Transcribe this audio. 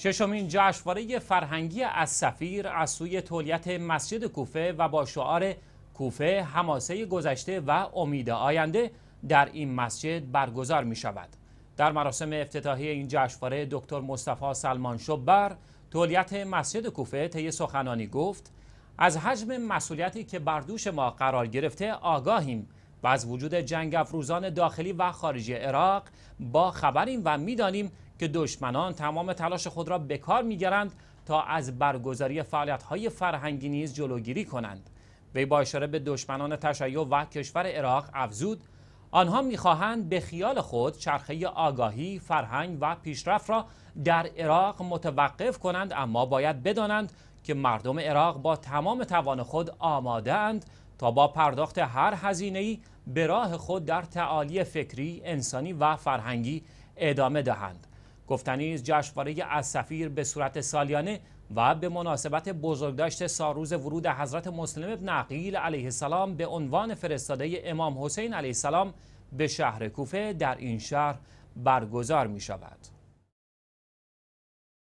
ششمین جشنواره فرهنگی از سفیر از سوی تولیت مسجد کوفه و با شعار کوفه هماسه گذشته و امید آینده در این مسجد برگزار می شود. در مراسم افتتاحی این جشنواره دکتر مصطفی سلمان شبر تولیت مسجد کوفه طی سخنانی گفت از حجم مسئولیتی که بر دوش ما قرار گرفته آگاهیم و از وجود جنگ افروزان داخلی و خارجی عراق با خبریم و میدانیم که دشمنان تمام تلاش خود را به کار میگرند تا از برگزاری فعالیت‌های فرهنگی نیز جلوگیری کنند وی با اشاره به دشمنان تشیع و کشور عراق افزود آنها میخواهند به خیال خود چرخه آگاهی، فرهنگ و پیشرفت را در عراق متوقف کنند اما باید بدانند که مردم عراق با تمام توان خود آماده اند تا با پرداخت هر ای به راه خود در تعالی فکری، انسانی و فرهنگی ادامه دهند. گفتنیز نیز جشنواره از به صورت سالیانه و به مناسبت بزرگداشت ساروز ورود حضرت مسلم ابن عقیل علیه السلام به عنوان فرستاده امام حسین علیه السلام به شهر کوفه در این شهر برگزار می شود.